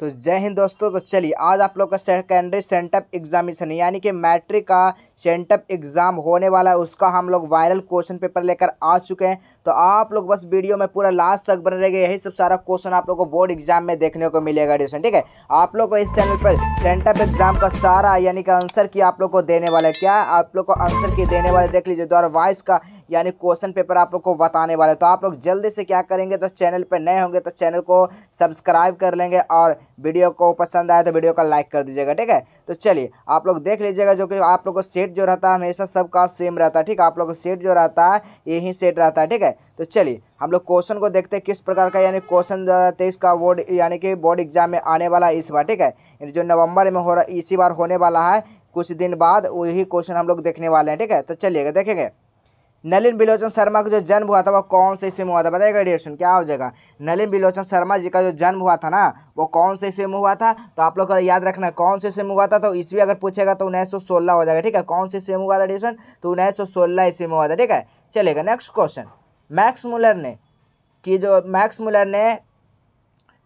तो जय हिंद दोस्तों तो चलिए आज आप लोग का सेकेंडरी सेंटअप एग्जामिनेशन यानी कि मैट्रिक का सेंटअप एग्ज़ाम होने वाला है उसका हम लोग वायरल क्वेश्चन पेपर लेकर आ चुके हैं तो आप लोग बस वीडियो में पूरा लास्ट तक बने रहेंगे यही सब सारा क्वेश्चन आप लोग को बोर्ड एग्जाम में देखने को मिलेगा ड्यूशन ठीक है आप लोग को इस चैनल पर सेंटअप एग्ज़ाम का सारा यानी कि आंसर की आप लोग को देने वाला है क्या आप लोग को आंसर की देने वाले देख लीजिए द्वारा वॉइस का यानी क्वेश्चन पेपर आप लोग को बताने वाले तो आप लोग जल्दी से क्या करेंगे तो चैनल पर नए होंगे तो चैनल को सब्सक्राइब कर लेंगे और वीडियो को पसंद आए तो वीडियो का लाइक कर दीजिएगा ठीक है तो चलिए आप लोग देख लीजिएगा जो कि आप लोग को सेट जो रहता है हमेशा सबका सेम रहता है ठीक है आप लोग को सेट जो रहता है यही सेट रहता है ठीक है तो चलिए हम लोग क्वेश्चन को देखते हैं किस प्रकार का यानी क्वेश्चन तेईस का बोर्ड यानी कि बोर्ड एग्जाम में आने वाला है इस बार ठीक है जो नवंबर में हो रहा इसी बार होने वाला है कुछ दिन बाद वही क्वेश्चन हम लोग देखने वाले हैं ठीक है तो चलिएगा देखेंगे नलिन बिलोचन शर्मा का जो जन्म हुआ था वो कौन से इसी में हुआ था बताएगा डिएशन क्या हो जाएगा नलिन बिलोचन शर्मा जी का जो जन्म हुआ था ना वो कौन से इसी में हुआ था तो आप लोग याद रखना है कौन से इसी में हुआ था तो ईस्वी अगर पूछेगा तो उन्नीस सौ हो जाएगा ठीक है कौन से इसी में हुआ था डिएशन तो उन्नीस सौ ईस्वी में हुआ था ठीक है चलेगा नेक्स्ट क्वेश्चन मैक्स मुलर ने कि जो मैक्स मुलर ने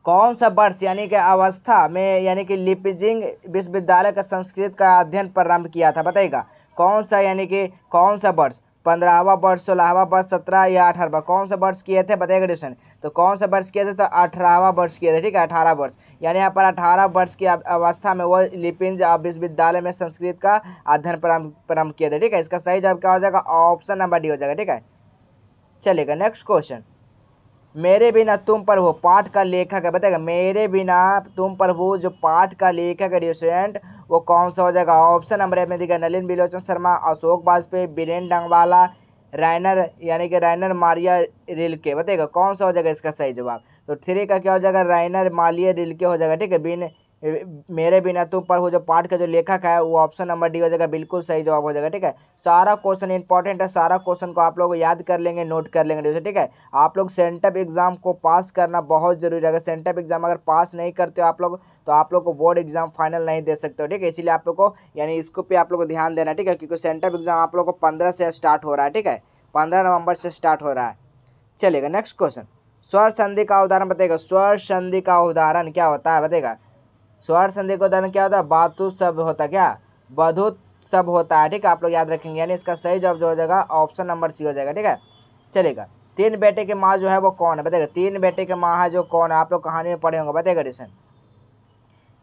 कौन सा वर्ष यानी कि अवस्था में यानी कि लिपिजिंग विश्वविद्यालय का संस्कृत का अध्ययन प्रारंभ किया था बताइएगा कौन सा यानी कि कौन सा वर्ष पंद्रहवा वर्ष सोलहवा वर्ष सत्रह या अठारहवा कौन से वर्ष किए थे बताइए क्वेश्चन तो कौन से वर्ष किए थे तो अठारहवा वर्ष किए थे ठीक है अठारह वर्ष यानी यहाँ पर अठारह वर्ष की अवस्था में वो लिपिंज विश्वविद्यालय में संस्कृत का अध्ययन प्रारंभ किए थे ठीक है इसका सही जवाब क्या हो जाएगा ऑप्शन नंबर डी हो जाएगा ठीक है चलेगा नेक्स्ट क्वेश्चन मेरे बिना तुम पर हो पाठ का लेखक है बताएगा मेरे बिना तुम पर हो जो पाठ का लेखक है रेस्टोरेंट वो कौन सा हो जाएगा ऑप्शन नंबर में देखा नलिन बिलोचन शर्मा अशोक वाजपेयी बीरेन डंगवाला राइनर यानी कि राइनर मारिया के बताएगा कौन सा हो जाएगा इसका सही जवाब तो थ्री का क्या हो जाएगा राइनर मालिया रिल के हो जाएगा ठीक है बिन मेरे बिना तुम पर हो जो पाठ का जो लेखक है वो ऑप्शन नंबर डी हो जाएगा बिल्कुल सही जवाब हो जाएगा ठीक है सारा क्वेश्चन इंपॉर्टेंट है सारा क्वेश्चन को आप लोग याद कर लेंगे नोट कर लेंगे जैसे ठीक है आप लोग सेंटअप एग्जाम को पास करना बहुत जरूरी है अगर सेंटअप एग्जाम अगर पास नहीं करते हो आप लोग तो आप लोग को बोर्ड एग्जाम फाइनल नहीं दे सकते हो ठीक है इसीलिए आप लोग को यानी इसको पे आप लोग को ध्यान देना ठीक है क्योंकि सेंटअप एग्जाम आप लोग को पंद्रह से स्टार्ट हो रहा है ठीक है पंद्रह नवंबर से स्टार्ट हो रहा है चलेगा नेक्स्ट क्वेश्चन स्वर संधि का उदाहरण बताएगा स्वर संधि का उदाहरण क्या होता है बताएगा स्वर संधि को उदाहरण क्या होता है बातु सब होता क्या बधु सब होता है ठीक है आप लोग याद रखेंगे यानी इसका सही जवाब जो हो जाएगा ऑप्शन नंबर सी हो जाएगा ठीक है चलेगा तीन बेटे के माँ जो है वो कौन है बताएगा तीन बेटे के माँ है जो कौन है आप लोग कहानी में पढ़े होंगे बताएगा रिशन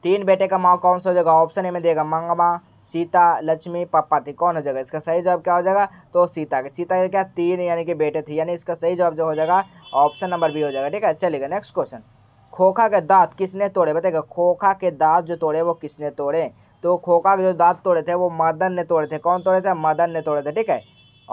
तीन बेटे का माँ कौन सा हो जाएगा ऑप्शन ए में देगा मंगमा सीता लक्ष्मी पापा थी कौन हो जाएगा इसका सही जवाब क्या हो जाएगा तो सीता के सीता के क्या तीन यानी कि बेटे थे यानी इसका सही जवाब जो हो जाएगा ऑप्शन नंबर बी हो जाएगा ठीक है चलेगा नेक्स्ट क्वेश्चन खोखा के दांत किसने तोड़े बताएगा खोखा के दांत जो तोड़े वो किसने तोड़े तो खोखा के जो दांत तोड़े थे वो मदन ने तोड़े थे कौन तोड़े थे मदन ने तोड़े थे ठीक है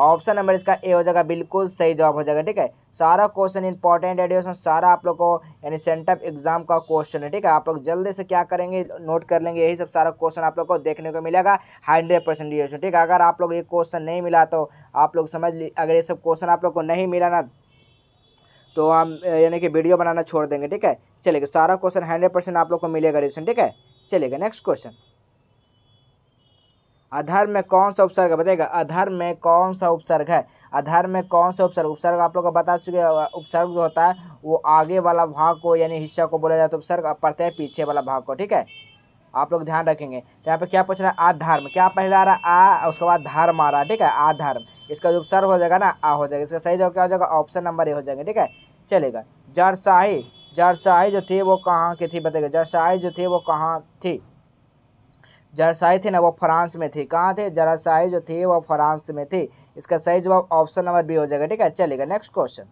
ऑप्शन नंबर इसका ए हो जाएगा बिल्कुल सही जवाब हो जाएगा ठीक है सारा क्वेश्चन इंपॉर्टेंट एडियोशन सारा आप लोग को यानी सेंटअप एग्जाम का क्वेश्चन है ठीक है आप लोग जल्दी से क्या करेंगे नोट कर लेंगे यही सब सारा क्वेश्चन आप लोग को देखने को मिलेगा हंड्रेड परसेंट डियोशन ठीक है अगर आप लोग ये क्वेश्चन नहीं मिला तो आप लोग समझ ली अगर ये सब क्वेश्चन आप लोग को नहीं मिला ना तो हम यानी कि वीडियो बनाना छोड़ देंगे ठीक है चलेगा सारा क्वेश्चन हंड्रेड परसेंट आप लोग को मिलेगा रिजन ठीक है चलेगा नेक्स्ट क्वेश्चन आधार में कौन सा उपसर्ग बताएगा आधार में कौन सा उपसर्ग है आधार में कौन सा उपसर्ग उपसर्ग आप लोग को बता चुके हैं उपसर्ग जो होता है वो आगे वाला भाग को यानी हिस्सा को बोला जाता है उपसर्ग पढ़ते हैं पीछे वाला भाग को ठीक है आप लोग ध्यान रखेंगे तो यहाँ पे क्या पूछ रहा है आधर्म क्या पहले आ रहा आ उसके बाद धर्म आ रहा है ठीक है आधर्म इसका जो उपसर्ग हो जाएगा ना आ हो जाएगा इसका सही जगह क्या हो जाएगा ऑप्शन नंबर ए हो जाएगा ठीक है चलेगा जरशाही जारसाई जो थे वो कहाँ के थे बताइए जारसाई जो थे वो कहाँ थे जरासाई थे ना वो फ्रांस में थे कहाँ थे जरासाई जो थे वो फ्रांस में थे इसका सही जवाब ऑप्शन नंबर बी हो जाएगा ठीक है चलेगा next question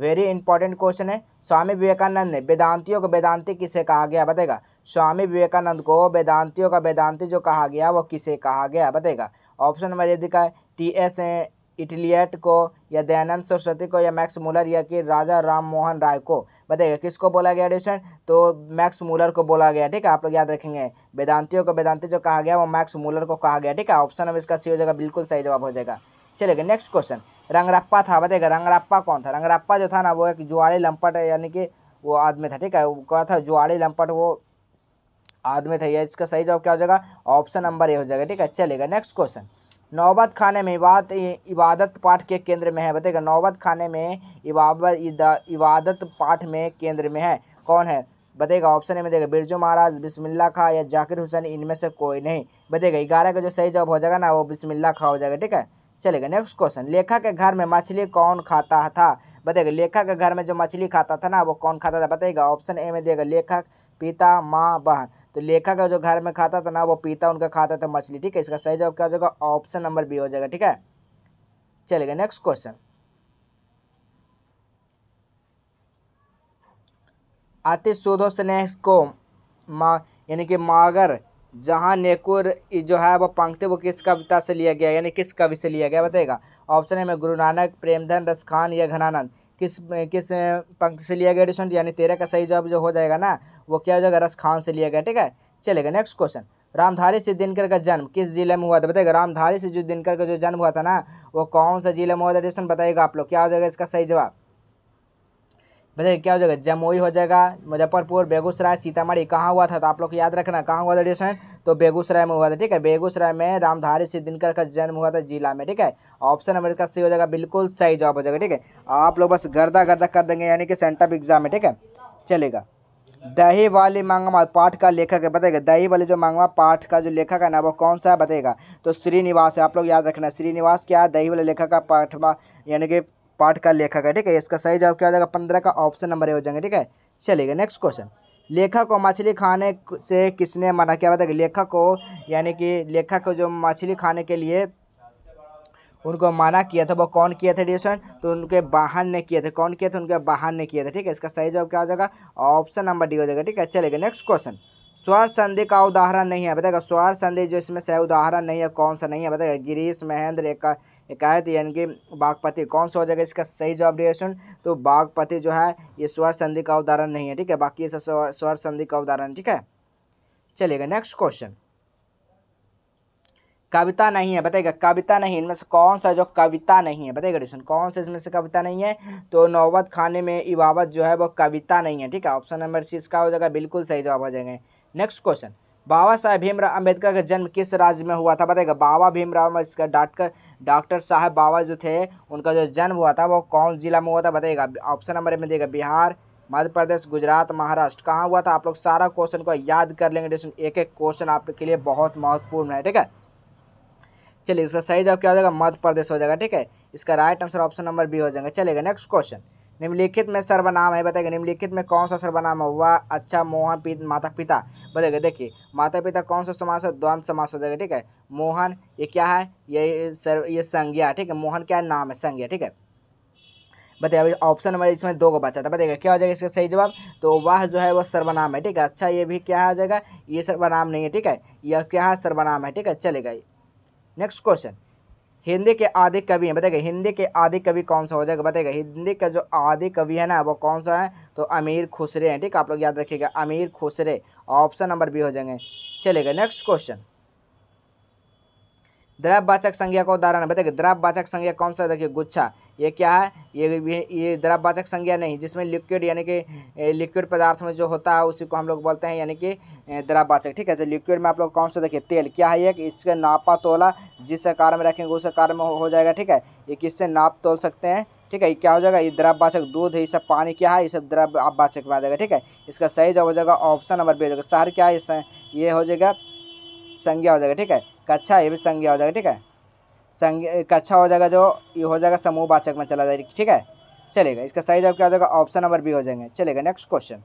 very important question है स्वामी विवेकानंद ने वेदांतियों को वेदांति किसे कहा गया बताएगा स्वामी विवेकानंद को वेदांतियों का वेदांति जो कहा गया वो किसे कहा गया बताएगा ऑप्शन नंबर दिखा है टी एस इटलियट को या दयानंद सरस्वती को या मैक्स मुलर या कि राजा राम मोहन राय को बताइए किसको बोला गया एडिशन तो मैक्स मूलर को बोला गया ठीक है आप लोग याद रखेंगे वेदांतियों को वेदांति जो कहा गया वो मैक्स मूलर को कहा गया ठीक है ऑप्शन अब इसका सी हो जाएगा बिल्कुल सही जवाब हो जाएगा चलेगा नेक्स्ट क्वेश्चन रंगरप्पा था बताइएगा रंगरप्पा कौन था रंगरप्पा जो था ना वो एक जुआड़ी लंपट यानी कि वो आदमी था ठीक है वो कहा था जुआड़ी लंपट वो आदमी था ये इसका सही जवाब क्या हो जाएगा ऑप्शन नंबर ए हो जाएगा ठीक है चलेगा नेक्स्ट क्वेश्चन नौबत खाने में इबादत इबादत पाठ के केंद्र में है बताएगा नौबत खाने में इबाबत इबादत पाठ में केंद्र में है कौन है बताएगा ऑप्शन ए में देगा बिरजू महाराज बिस्मिल्ला खा या जाकिर हुसैन इनमें से कोई नहीं बताएगा ग्यारह का जो सही जवाब हो जाएगा ना वो बिस्मिल्ला खा हो जाएगा ठीक है चलेगा नेक्स्ट क्वेश्चन लेखा के घर में मछली कौन खाता था बताएगा लेखा के घर में जो मछली खाता था ना वो कौन खाता था बताएगा ऑप्शन ए में देगा लेखक पिता माँ बहन तो लेखा का जो घर में खाता था ना वो पिता उनका खाता था मछली ठीक है इसका सही जवाब क्या हो जाएगा ऑप्शन नंबर बी हो जाएगा ठीक है चलेगा नेक्स्ट क्वेश्चन अति अतिशोधो स्नेह को मा यानी कि मागर जहाँ नेकुर जो है वो पंक्ति वो किस कविता से लिया गया यानी किस कवि से लिया गया बताएगा ऑप्शन है में गुरु नानक प्रेमधन रसखान या घनानंद किस किस पंक्ति से लिया गया डिशन यानी तेरह का सही जवाब जो हो जाएगा ना वो क्या हो जाएगा रस खान से लिया गया ठीक है चलेगा नेक्स्ट क्वेश्चन रामधारी सिद्ध दिनकर का जन्म किस जिले में हुआ था बताएगा रामधारी जो दिनकर का जो जन्म हुआ था ना वो कौन सा जिले में हुआ था डिशन बताइएगा आप लोग क्या हो जाएगा इसका सही जवाब बताइए क्या हो जाएगा जमुई हो जाएगा मुजफ्फरपुर बेगूसराय सीतामढ़ी कहाँ हुआ था तो आप लोग याद रखना कहाँ हुआ था डिसन तो बेगूसराय में हुआ था ठीक है बेगूसराय में रामधारी सिंह दिनकर का जन्म हुआ था जिला में ठीक है ऑप्शन नंबर का सही हो जाएगा बिल्कुल सही जवाब हो जाएगा ठीक है आप लोग बस गर्दा गर्दा कर देंगे यानी कि सेंटअप एग्जाम में ठीक है चलेगा दही वाली मांगमा पाठ का लेखक है बताएगा दही वाली जो मांगमा पाठ का जो लेखक है ना वो कौन सा है बताएगा तो श्रीनिवास है आप लोग याद रखना श्रीनिवास क्या है दही वाले लेखक का पाठवा यानी कि पाठ का लेखक है ठीक है इसका सही जवाब क्या हो जाएगा पंद्रह का ऑप्शन नंबर ए हो जाएंगे ठीक है चलेगा नेक्स्ट क्वेश्चन लेखक को मछली खाने से किसने मना किया बताएगा लेखक को यानी कि लेखक को जो मछली खाने के लिए उनको मना किया था वो कौन किया था डिशन तो उनके बाहन ने किए थे कौन किए थे उनके बाहन ने किए थे ठीक है इसका सही जवाब क्या हो जाएगा ऑप्शन नंबर डी हो जाएगा ठीक है चलेगा नेक्स्ट क्वेश्चन स्वर संधि का उदाहरण नहीं है बताएगा स्वर संधि जो इसमें सही उदाहरण नहीं है कौन सा नहीं है बताएगा गिरीश महेंद्र एक एकायत यानी कि बागपति कौन सा हो जाएगा इसका सही जवाब सुन तो बागपति जो है ये स्वर संधि का उदाहरण नहीं है ठीक है बाकी ये सब स्वर संधि का उदाहरण ठीक है चलेगा नेक्स्ट क्वेश्चन कविता नहीं है बताएगा कविता नहीं इनमें से कौन सा जो कविता नहीं है बताएगा डिशन कौन सा इसमें से कविता नहीं है तो नौबत खाने में इबावत जो है वो कविता नहीं है ठीक है ऑप्शन नंबर सी इसका हो जाएगा बिल्कुल सही जवाब हो जाएंगे नेक्स्ट क्वेश्चन बाबा साहेब भीमराव अंबेडकर का जन्म किस राज्य में हुआ था बताएगा बाबा भीमराव अम्बेडकर डॉक्टर डॉक्टर साहब बाबा जो थे उनका जो जन्म हुआ था वो कौन जिला में हुआ था बताएगा ऑप्शन नंबर में देगा बिहार मध्य प्रदेश गुजरात महाराष्ट्र कहाँ हुआ था आप लोग सारा क्वेश्चन को याद कर लेंगे जिसमें एक एक क्वेश्चन आपके लिए बहुत महत्वपूर्ण है ठीक है चलिए इसका सही जवाब क्या हो जाएगा मध्य प्रदेश हो जाएगा ठीक है इसका right answer option number B हो जाएगा चलेगा नेक्स्ट क्वेश्चन निम्नलिखित में सर्वनाम है बताएगा निम्नलिखित में कौन सा सर्वनाम है वह अच्छा मोहन पी, माता पिता बताएगा देखिए माता पिता कौन सा समास है द्वंद समास हो जाएगा ठीक है मोहन ये क्या है ये सर ये संज्ञा ठीक है मोहन क्या नाम है संज्ञा ठीक है बताइए ऑप्शन नंबर इसमें दो को बचा था बताइएगा क्या हो जाएगा इसका सही जवाब तो वह जो है वह सर्वनाम है ठीक है अच्छा ये भी क्या हो जाएगा ये सर्वनाम नहीं है ठीक है यह क्या है सर्वनाम है ठीक है चलेगा नेक्स्ट क्वेश्चन हिंदी के आदि कवि हैं बताएगा हिंदी के आदि कवि कौन सा हो जाएगा बताएगा हिंदी का जो आदि कवि है ना वो कौन सा है तो अमीर खुसरे हैं ठीक आप लोग याद रखिएगा अमीर खुसरे ऑप्शन नंबर बी हो जाएंगे चलेगा नेक्स्ट क्वेश्चन द्रव्यवाचक संज्ञा का उदाहरण है बताइए द्रव्यवाचक संज्ञा कौन सा देखिए गुच्छा ये क्या है ये ये द्रव्यवाचक संज्ञा नहीं जिसमें लिक्विड यानी कि लिक्विड पदार्थ में जो होता है उसी को हम लोग बोलते हैं यानी कि द्रव्यवाचक ठीक है तो लिक्विड में आप लोग कौन सा देखिए तेल क्या है ये इसके नापा तोला जिस आकार में रखेंगे उस आकार में हो जाएगा ठीक है ये किससे नाप तोल सकते हैं ठीक है ये क्या हो जाएगा ये द्रव्यवाचक दूध है ये सब पानी क्या है ये सब द्रव्यवाचक में आ जाएगा ठीक है इसका सही जवाब हो जाएगा ऑप्शन नंबर बी हो जाएगा शहर क्या है ये हो जाएगा संज्ञा हो जाएगा ठीक है कच्छा ये भी संज्ञा हो जाएगा ठीक है संज्ञा कच्छा हो जाएगा जो ये हो जाएगा समूह वाचक में चला जाएगा ठीक है चलेगा इसका सही जवाब क्या हो जाएगा ऑप्शन नंबर बी हो जाएंगे चलेगा नेक्स्ट क्वेश्चन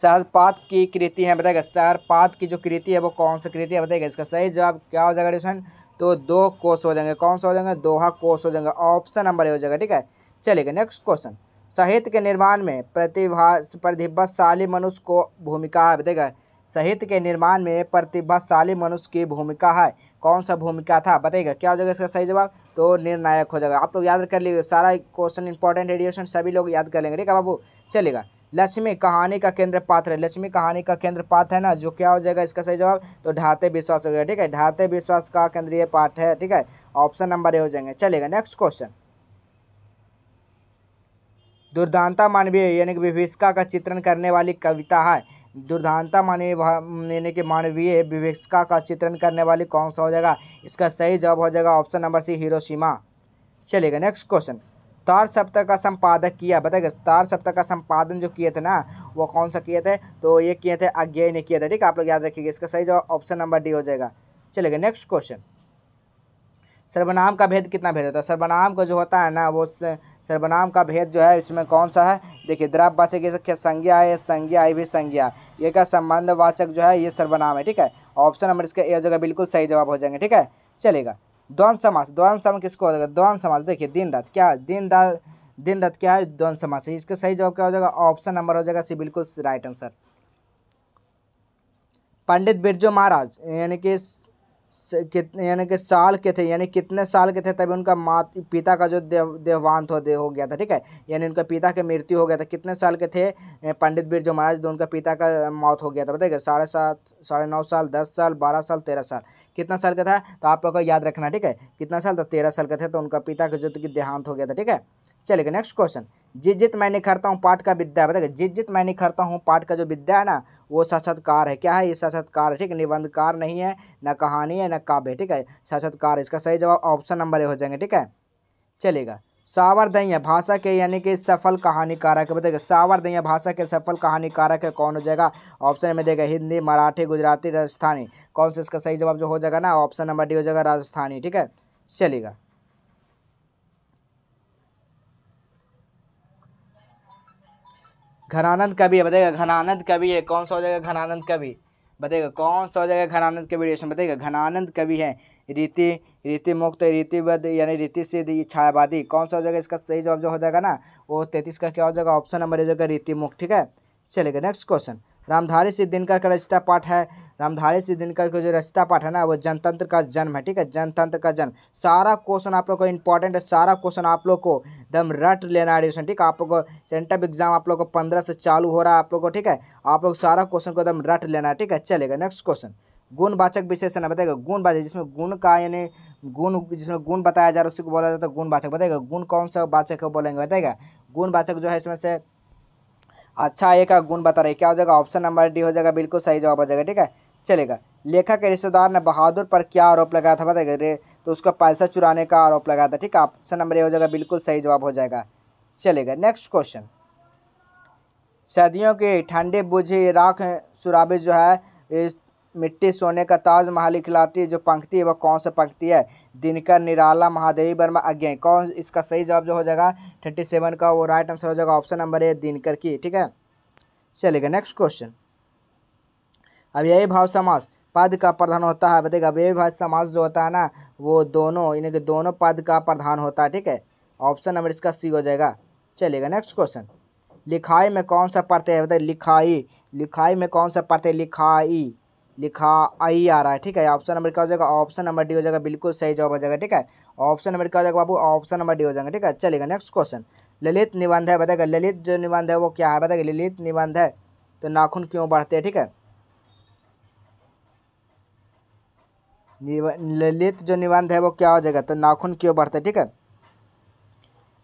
सहरपात की कृति है बताएगा सहरपात की जो कृति है वो कौन सी कृति है बताएगा इसका सही जवाब क्या हो जाएगा डिशन तो दो कोष हो जाएंगे कौन सा हो जाएंगे दोहा कोष हो जाएंगे ऑप्शन नंबर ए हो जाएगा ठीक है चलेगा नेक्स्ट क्वेश्चन साहित्य के निर्माण में प्रतिभा प्रतिभाशाली मनुष्य को भूमिका है बताएगा साहित्य के निर्माण में प्रतिभाशाली मनुष्य की भूमिका है कौन सा भूमिका था बताइएगा क्या हो जाएगा इसका सही जवाब तो निर्णायक हो जाएगा आप लोग याद कर लीजिए सारा क्वेश्चन इंपॉर्टेंट है सभी लोग याद कर लेंगे ठीक है बाबू चलेगा लक्ष्मी कहानी का केंद्र पात्र है लक्ष्मी कहानी का केंद्र पात्र है ना जो क्या हो जाएगा इसका सही जवाब तो ढाते विश्वास हो जाएगा ठीक है ढाते विश्वास का केंद्रीय पाठ है ठीक है ऑप्शन नंबर ए हो जाएंगे चलेगा नेक्स्ट क्वेश्चन दुर्दांता मानवीय यानी कि विभिषका का चित्रण करने वाली कविता है दुर्धांत लेने के मानवीय विवेक्षिका का चित्रण करने वाली कौन सा हो जाएगा इसका सही जवाब हो जाएगा ऑप्शन नंबर सी हिरोशिमा चलेगा नेक्स्ट क्वेश्चन तार सप्ताह का संपादक किया बताएगा तार सप्ताह का संपादन जो किए थे ना वो कौन सा किए थे तो ये किए थे अज्ञेय ने किया था ठीक है आप लोग याद रखिएगा इसका सही जवाब ऑप्शन नंबर डी हो जाएगा चलेगा नेक्स्ट क्वेश्चन सर्वनाम का भेद कितना भेद होता है सर्वनाम का जो होता है ना वो सर्वनाम का भेद जो है इसमें कौन सा है देखिए द्रव्यवाचक ये संज्ञा है संज्ञा ये भी संज्ञा ये का संबंधवाचक जो है ये सर्वनाम है ठीक है ऑप्शन नंबर इसका ए जगह बिल्कुल सही जवाब हो जाएंगे ठीक है चलेगा द्वंद समास द्वंद समास किसको हो जाएगा द्वंद समास देखिए दिन रात क्या दिन रात दिन रात क्या है द्वंद समास इसका सही जवाब क्या हो जाएगा ऑप्शन नंबर हो जाएगा सी बिल्कुल राइट आंसर पंडित बिरजू महाराज यानी कि कितने यानी कि साल के थे यानी कितने साल के थे तभी उनका मात पिता का जो देव देवान्त हो दे, हो गया था ठीक है यानी उनका पिता की मृत्यु हो गया था कितने साल के थे पंडित बीर जो महाराज थे उनका पिता का मौत हो गया था बताइए साढ़े सात साढ़े नौ साल दस साल बारह साल तेरह साल कितना साल का था तो आप लोग को याद रखना ठीक है कितना साल था तेरह साल का थे तो उनका पिता का जो देहांत हो गया था ठीक है चलेगा नेक्स्ट क्वेश्चन जिज जित मैं निखरता हूँ पाठ का विद्या बताएगा जिज जित मैं निखरता हूँ पाठ का जो विद्या है ना वो सशतकार है क्या है ये सशतकार है ठीक है निबंधकार नहीं है न कहानी है न काव्य ठीक है सशतकार इसका सही जवाब ऑप्शन नंबर ए हो जाएंगे ठीक है चलेगा सावर दैया भाषा के यानी कि सफल कहानीकारक बताएगा सावर दैया भाषा के सफल कहानीकारक है कौन हो जाएगा ऑप्शन में देगा हिंदी मराठी गुजराती राजस्थानी कौन सा इसका सही जवाब जो हो जाएगा ना ऑप्शन नंबर डी हो जाएगा राजस्थानी ठीक है चलेगा घनानंद कवि बताएगा घनानंद कवि है कौन सा हो जाएगा घनानंद कवि बताएगा कौन सा हो जाएगा घनानंद कवि रेशम बताएगा घनानंद कवि है रीति रीति मुक्त रीतिबद्ध यानी रीति सिद्ध छायावादी कौन सा हो जाएगा इसका सही जवाब जो हो जाएगा ना वो तैतीस का क्या हो जाएगा ऑप्शन नंबर हो जाएगा रीति मुक्त ठीक है चलेगा नेक्स्ट क्वेश्चन रामधारी सिंह दिनकर का रचिता पाठ है रामधारी सिंह दिनकर का जो रचिता पाठ है ना वो जनतंत्र का जन्म है ठीक है जनतंत्र का जन्म सारा क्वेश्चन आप लोग को इंपॉर्टेंट है सारा क्वेश्चन आप लोग को एकदम रट लेना है ठीक है आप लोग को सेंटअप एग्जाम आप लोग को पंद्रह से चालू हो रहा है आप लोग को ठीक है आप लोग सारा क्वेश्चन को एकदम रट लेना है ठीक है चलेगा नेक्स्ट क्वेश्चन गुणवाचक विशेषण बताएगा गुणवाचक जिसमें गुण का यानी गुण जिसमें गुण बताया जा रहा है उसी को बोला जाता है गुणवाचक बताएगा गुण कौन सा वाचक है बोलेंगे बताएगा गुणवाचक जो है इसमें से अच्छा एक का गुण बता रहे क्या हो जाएगा ऑप्शन नंबर डी हो जाएगा बिल्कुल सही जवाब हो जाएगा ठीक है चलेगा लेखक के रिश्तेदार ने बहादुर पर क्या आरोप लगाया था बताएगा रे तो उसका पैसा चुराने का आरोप लगाया था ठीक है ऑप्शन नंबर ए हो जाएगा बिल्कुल सही जवाब हो जाएगा चलेगा नेक्स्ट क्वेश्चन सर्दियों के ठंडे बुझे राख सुराबे जो है मिट्टी सोने का ताज महाली खिलाती है जो पंक्ति है वह कौन सा पंक्ति है दिनकर निराला महादेवी वर्मा अज्ञा कौन इसका सही जवाब जो हो जाएगा थर्टी सेवन का वो राइट आंसर हो जाएगा ऑप्शन नंबर ए दिनकर की ठीक है चलेगा नेक्स्ट क्वेश्चन अब यही भाव समास पद का प्रधान होता है अब यही भाव समास जो होता है ना वो दोनों यानी कि दोनों पद का प्रधान होता है ठीक है ऑप्शन नंबर इसका सी हो जाएगा चलेगा नेक्स्ट क्वेश्चन लिखाई में कौन सा प्रत्यय बताइए लिखाई लिखाई में कौन सा पढ़ते लिखाई लिखा आई आ रहा है ठीक है ऑप्शन नंबर क्या हो जाएगा ऑप्शन नंबर डी हो जाएगा बिल्कुल सही जवाब हो जाएगा ठीक है ऑप्शन नंबर क्या हो जाएगा बाबू ऑप्शन नंबर डी हो जाएगा ठीक है चलेगा नेक्स्ट क्वेश्चन ललित निबंध है बताएगा ललित जो निबंध है वो क्या है बताएगा ललित निबंध है तो नाखून क्यों बढ़ते हैं ठीक है ललित जो निबंध है वो क्या हो जाएगा तो नाखून क्यों बढ़ते हैं ठीक है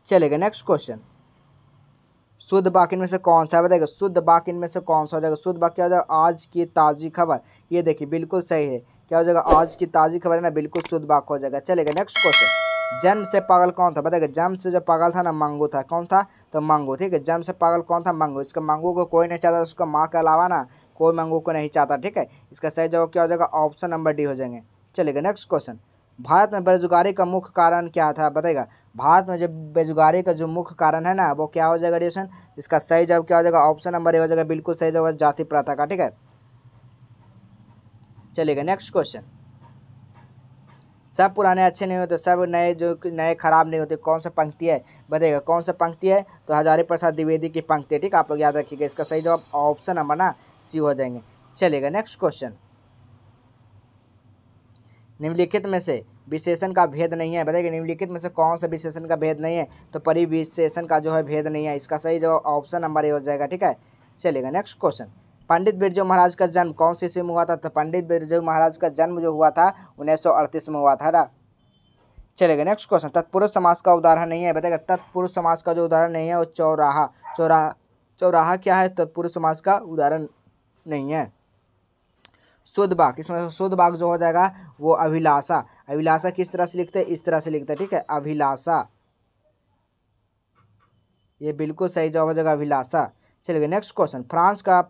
चलेगा नेक्स्ट क्वेश्चन शुद्ध वाक्य इनमें से कौन सा है बताइएगा शुद्ध वाक्य इनमें से कौन सा हो जाएगा शुद्ध वाक्य क्या हो जाएगा आज की ताज़ी खबर ये देखिए बिल्कुल सही है क्या हो जाएगा आज की ताज़ी खबर है ना बिल्कुल शुद्ध वाक्य हो जाएगा चलेगा नेक्स्ट क्वेश्चन जन्म से पागल कौन था बताएगा जन्म से जो पागल था ना मंगू था कौन था तो मंगू ठीक है जन्म से पागल कौन था मंगू इसका मंगू को कोई नहीं चाहता उसका माँ के अलावा ना कोई मंगू को नहीं चाहता ठीक है इसका सही जवाब क्या हो जाएगा ऑप्शन नंबर डी हो जाएंगे चलेगा नेक्स्ट क्वेश्चन भारत में बेरोजगारी का मुख्य कारण क्या था बताएगा भारत में जब बेरोजगारी का जो मुख्य कारण है ना वो क्या हो जाएगा रेशन इसका सही जवाब क्या हो जाएगा ऑप्शन नंबर ए हो जाएगा बिल्कुल सही जवाब जाति प्रथा का ठीक है चलेगा नेक्स्ट क्वेश्चन सब पुराने अच्छे नहीं होते सब नए जो नए खराब नहीं होते कौन सा पंक्ति है बताइएगा कौन सा पंक्ति है तो हजारी प्रसाद द्विवेदी की पंक्ति है ठीक आप लोग याद रखिएगा इसका सही जवाब ऑप्शन नंबर ना सी हो जाएंगे चलेगा नेक्स्ट क्वेश्चन निम्नलिखित में से विशेषण का भेद नहीं है बताइए निम्नलिखित में से कौन सा विशेषण का भेद नहीं है तो परिविशेषण का जो है भेद नहीं है इसका सही जवाब ऑप्शन नंबर ए हो जाएगा ठीक है चलेगा नेक्स्ट क्वेश्चन पंडित बिरजू महाराज का जन्म कौन से ईस्वी में हुआ था तो पंडित बिरजू महाराज का जन्म जो हुआ था उन्नीस में हुआ था ना चलेगा नेक्स्ट क्वेश्चन तत्पुरुष समाज का उदाहरण नहीं है बताएगा तत्पुरुष समाज का जो उदाहरण नहीं है वो चौराहा चौराहा चौराहा क्या है तत्पुरुष समाज का उदाहरण नहीं है शुद्ध वाक इसमें शुद्ध वाक जो हो जाएगा वो अभिलाषा अभिलाषा किस तरह से लिखते हैं इस तरह से लिखते हैं ठीक है अभिलाषा ये बिल्कुल सही जवाब हो जाएगा अभिलाषा चलिए नेक्स्ट क्वेश्चन फ्रांस का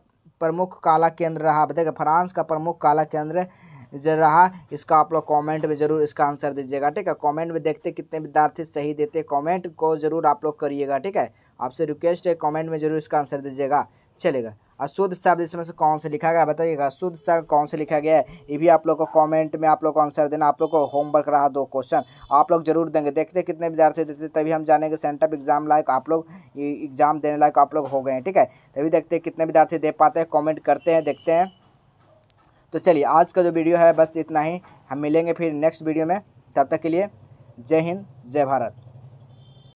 प्रमुख काला केंद्र रहा बताएगा फ्रांस का प्रमुख काला केंद्र रहा इसका आप लोग कॉमेंट में जरूर इसका आंसर दीजिएगा ठीक है कॉमेंट में देखते कितने विद्यार्थी सही देते कॉमेंट को जरूर आप लोग करिएगा ठीक है आपसे रिक्वेस्ट है कॉमेंट में जरूर इसका आंसर दीजिएगा चलेगा अशुद्ध शब्द इसमें से कौन से लिखा गया बताइएगा अशुद्ध शब्द कौन से लिखा गया है ये भी आप लोग को कमेंट में आप लोग को आंसर देना आप लोग को होमवर्क रहा दो क्वेश्चन आप लोग जरूर देंगे देखते कितने विद्यार्थी देते तभी हम जानेंगे सेंटअप एग्जाम लायक आप लोग एग्जाम देने लायक आप लोग हो गए हैं ठीक है तभी देखते कितने विद्यार्थी दे पाते हैं कॉमेंट करते हैं देखते हैं तो चलिए आज का जो वीडियो है बस इतना ही हम मिलेंगे फिर नेक्स्ट वीडियो में तब तक के लिए जय हिंद जय भारत